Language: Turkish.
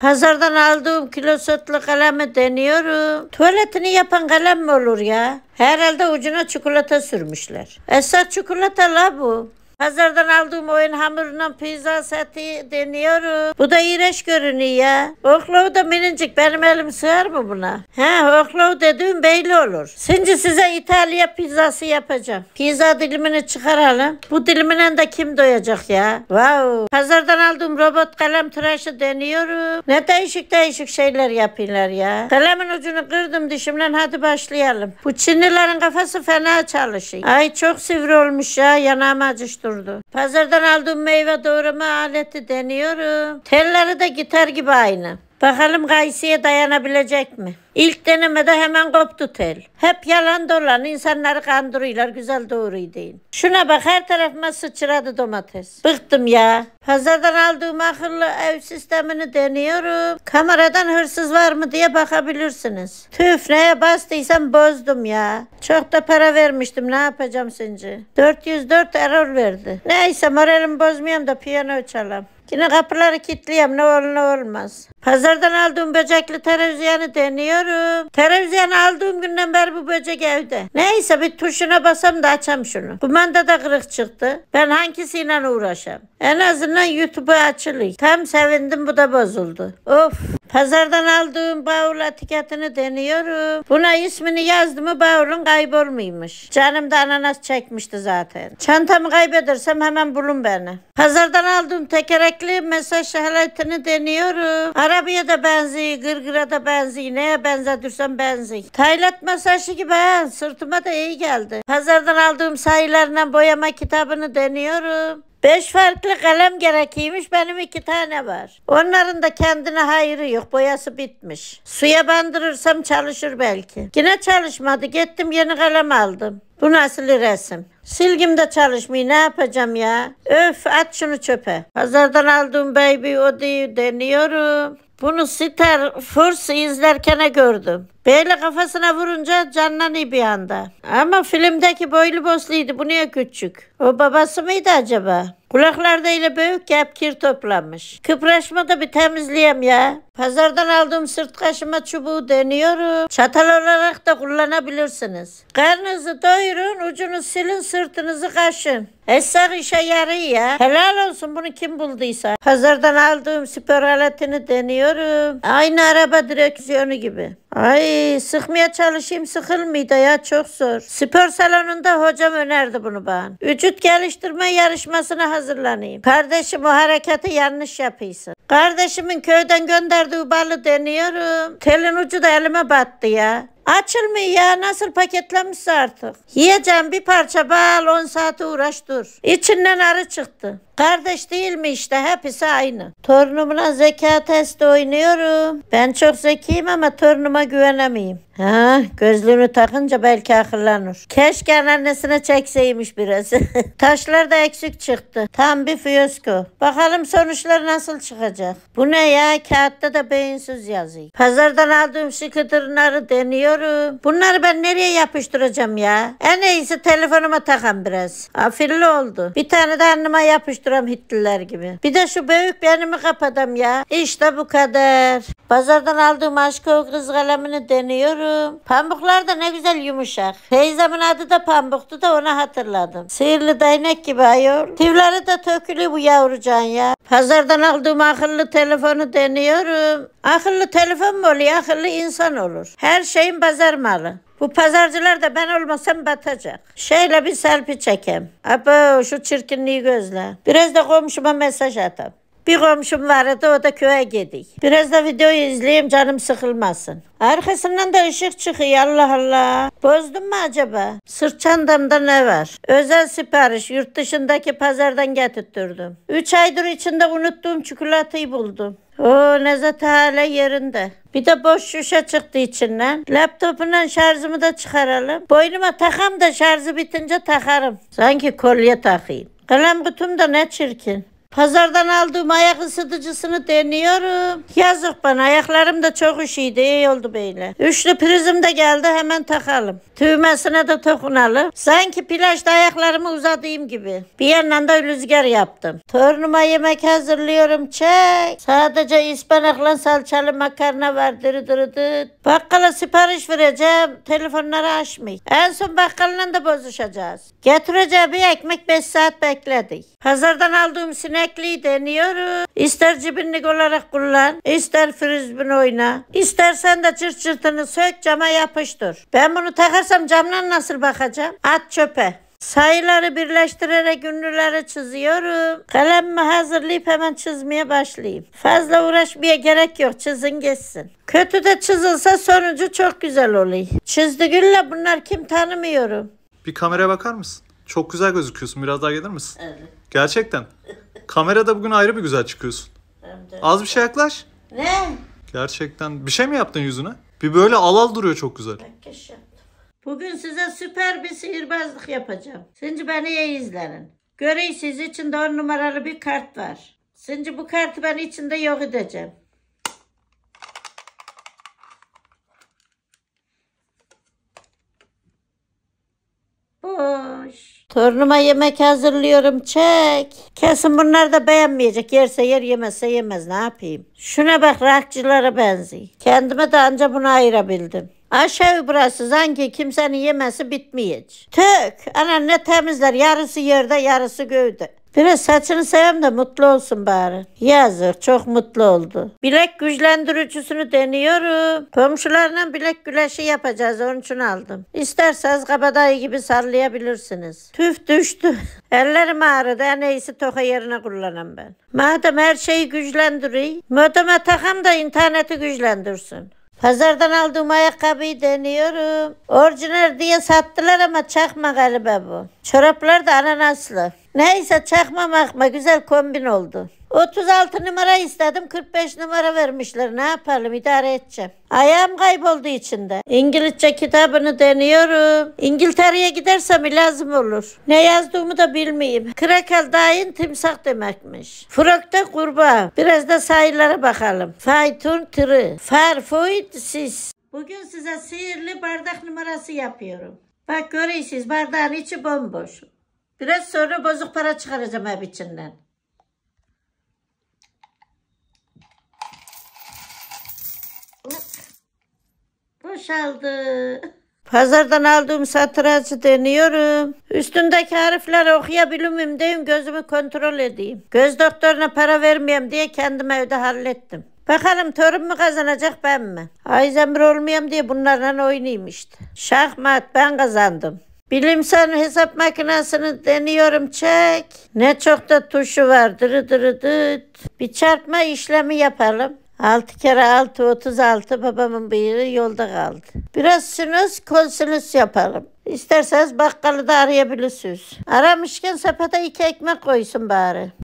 Pazardan aldığım kilosotlu kalemi deniyorum. Tuvaletini yapan kalem mi olur ya? Herhalde ucuna çikolata sürmüşler. Esas çikolata la bu. Pazardan aldığım oyun hamurundan pizza seti deniyorum. Bu da iğrenç görünüyor ya. Oklov da minicik. Benim elim sığar mı buna? He oklov dediğim belli olur. Şimdi size İtalya pizzası yapacağım. Pizza dilimini çıkaralım. Bu dilimine de kim doyacak ya? Wow. Pazardan aldığım robot kalem tıraşı deniyorum. Ne değişik değişik şeyler yapıyorlar ya. Kalemin ucunu kırdım dişimden hadi başlayalım. Bu Çinlilerin kafası fena çalışıyor. Ay çok sivri olmuş ya. Yanağım acıştı durdu. Pazardan aldığım meyve doğrama aleti deniyorum. Telleri de gitar gibi aynı. Bakalım Gaysi'ye dayanabilecek mi? İlk denemede hemen koptu tel. Hep yalan dolan insanları kandırıyorlar güzel doğruyu deyin. Şuna bak her tarafıma sıçradı domates. Bıktım ya. Pazardan aldığım akıllı ev sistemini deniyorum. Kameradan hırsız var mı diye bakabilirsiniz. Tüf neye bastıysam bozdum ya. Çok da para vermiştim ne yapacağım sence? 404 error verdi. Neyse moralimi bozmayayım da piyano çalam. Yine kapıları kilitleyeyim ne olur ne olmaz. Pazardan aldığım böcekli televizyonu deniyorum. Televizyon aldığım günden beri bu böcek evde. Neyse bir tuşuna basam da açam şunu. Bu da kırık çıktı. Ben hangisiyle uğraşam? En azından YouTube'a açılıyor. Tam sevindim bu da bozuldu. Of Pazardan aldığım bavul etiketini deniyorum. Buna ismini yazdım mı bavulun kaybolmuymuş. Canım da ananas çekmişti zaten. Çantamı kaybedersem hemen bulun beni. Pazardan aldığım tekerekli mesaj şehretini deniyorum. Arabiye de benziyor, gırgıra da benziyor, neye benzedirsen benziyor. Taylat masajı gibi ha, sırtıma da iyi geldi. Pazardan aldığım sayılarla boyama kitabını deniyorum. Beş farklı kalem gerekiymiş benim iki tane var. Onların da kendine hayrı yok boyası bitmiş. Suya bandırırsam çalışır belki. Yine çalışmadı gittim yeni kalem aldım. Bu nasıl resim? Silgim de çalışmıyor ne yapacağım ya? Öf at şunu çöpe. Pazardan aldığım baby o diye deniyorum. Bunu sitter furs izlerken gördüm. Böyle kafasına vurunca canlanıyor bir anda. Ama filmdeki boylu bosluydu. Bu niye küçük? O babası mıydı acaba? Kulaklarda ile büyük hep kir toplanmış. Kıpraşma da bir temizleyem ya. Pazardan aldığım sırt kaşıma çubuğu deniyorum. Çatal olarak da kullanabilirsiniz. Karnınızı doyurun, ucunu silin, sırtınızı kaşın. Esrar işe yarıyor ya. Helal olsun bunu kim bulduysa. Pazardan aldığım spor aletini deniyorum. Aynı araba direksiyonu gibi. Ay sıkmaya çalışayım sıkılmıyor ya çok zor. Spor salonunda hocam önerdi bunu ben. Vücut geliştirme yarışmasına hazırlanayım. Kardeşim o hareketi yanlış yapıyorsun. Kardeşimin köyden gönderdiği balı deniyorum. Telin ucu da elime battı ya. Açılmıyor ya nasıl paketlemişse artık. Yiyeceğim bir parça bal 10 saate uğraş dur. İçinden arı çıktı. Kardeş değil mi işte hepsi aynı. Torunumla zeka testi oynuyorum. Ben çok zekiyim ama torunuma güvenemeyim. Ha, gözlüğünü takınca belki akıllanır. Keşke annesine çekseymiş biraz. Taşlar da eksik çıktı. Tam bir fiyosko. Bakalım sonuçlar nasıl çıkacak. Bu ne ya? Kağıtta da beyinsiz yazıyor. Pazardan aldığım şu deniyorum. Bunları ben nereye yapıştıracağım ya? En iyisi telefonuma takan biraz. Afilli oldu. Bir tane de anneme yapıştır duram Hitliler gibi. Bir de şu büyük benimi kapadım ya. İşte bu kadar. Pazardan aldığım aşkı o kız kalemini deniyorum. Pamuklar da ne güzel yumuşak. Teyzemin adı da pambuktu da ona hatırladım. Sihirli değnek gibi ayol. Tivleri de tökülü bu yavrucan ya. Pazardan aldığım akıllı telefonu deniyorum. Akıllı telefon mu oluyor? Akıllı insan olur. Her şeyin pazar malı. Bu pazarcılar da ben olmasam batacak. Şeyle bir selfie çekem. Abo şu çirkinliği gözle. Biraz da komşuma mesaj atam. Bir komşum vardı o da köye gidik. Biraz da videoyu izleyeyim canım sıkılmasın. Arkasından da ışık çıkıyor Allah Allah. Bozdum mu acaba? Sırt çantamda ne var? Özel sipariş yurt dışındaki pazardan getirttirdim. Üç aydır içinde unuttuğum çikolatayı buldum. O Nezat hala yerinde. Bir de boş şişe çıktı içinden. Laptopundan şarjımı da çıkaralım. Boynuma takam da şarjı bitince takarım. Sanki kolye takayım. Kalem kutum da ne çirkin. Pazardan aldığım ayak ısıtıcısını deniyorum. Yazık bana ayaklarım da çok üşüydü. İyi oldu böyle. Üçlü prizm de geldi hemen takalım. Tüğmesine de dokunalım. Sanki plajda ayaklarımı uzadığım gibi. Bir yandan da rüzgar yaptım. Torunuma yemek hazırlıyorum. Çek. Sadece ıspanakla salçalı makarna var. Dırı dırı dı. Bakkala sipariş vereceğim. Telefonları açmayın. En son bakkalından da bozuşacağız. Getireceği bir ekmek 5 saat bekledik. Pazardan aldığım sinek Yetenekli deniyoruz. İster cibinlik olarak kullan, ister frizbin oyna, istersen de çırt çırtını sök cama yapıştır. Ben bunu takarsam camdan nasıl bakacağım? At çöpe. Sayıları birleştirerek ünlüleri çiziyorum. Kalemimi hazırlayıp hemen çizmeye başlayayım. Fazla uğraşmaya gerek yok. Çizin geçsin. Kötü de çizilse sonucu çok güzel oluyor. Çizdi bunlar kim tanımıyorum. Bir kameraya bakar mısın? Çok güzel gözüküyorsun. Biraz daha gelir misin? Evet. Gerçekten. Kamerada bugün ayrı bir güzel çıkıyorsun. Evet. Az bir şey yaklaş. Ne? Gerçekten bir şey mi yaptın yüzüne? Bir böyle al al duruyor çok güzel. Bugün size süper bir sihirbazlık yapacağım. Şimdi beni iyi izlenin. Göreysiz içinde on numaralı bir kart var. Şimdi bu kartı ben içinde yok edeceğim. Torunuma yemek hazırlıyorum çek. Kesin bunlar da beğenmeyecek. Yerse yer yemezse yemez ne yapayım. Şuna bak rakçılara benziyor. Kendime de anca bunu ayırabildim. Aşağı burası sanki kimsenin yemesi bitmeyecek. Tök, ana ne temizler yarısı yerde yarısı gövde. Biraz saçını sevem de mutlu olsun bari. Yazık çok mutlu oldu. Bilek güçlendiricisini deniyorum. Komşularla bilek güleşi yapacağız onun için aldım. İsterseniz kabadayı gibi sallayabilirsiniz. Tüf düştü. Ellerim ağrıdı en iyisi toka yerine kullanım ben. Madem her şeyi güçlendiriyor. Modeme takam da interneti güçlendirsin. Pazardan aldığım ayakkabıyı deniyorum. Orijinal diye sattılar ama çakma galiba bu. Çoraplar da ananaslı. Neyse çakma makma güzel kombin oldu. 36 numara istedim 45 numara vermişler ne yapalım idare edeceğim. Ayağım kayboldu içinde. İngilizce kitabını deniyorum. İngiltere'ye gidersem lazım olur. Ne yazdığımı da bilmeyeyim. Krakel dain timsah demekmiş. Frokta kurbağa. Biraz da sayılara bakalım. Faytun tırı. Farfuit sis. Bugün size sihirli bardak numarası yapıyorum. Bak görüyorsunuz bardağın içi bomboş. Biraz sonra bozuk para çıkaracağım ev içinden. boşaldı. Pazardan aldığım satrançı deniyorum. Üstündeki harfleri okuyabilir miyim gözümü kontrol edeyim. Göz doktoruna para vermeyeyim diye kendimi evde hallettim. Bakalım torun mu kazanacak ben mi? Ayzemir olmayayım diye bunlarla oynayayım işte. Şahmat ben kazandım. Bilimsel hesap makinesini deniyorum çek. Ne çok da tuşu var dırı dırı dıt. Bir çarpma işlemi yapalım. Altı kere altı otuz altı babamın bıyığı yolda kaldı. Biraz Bilirsiniz konsolos yapalım. İsterseniz bakkalı da arayabilirsiniz. Aramışken sepete iki ekmek koysun bari.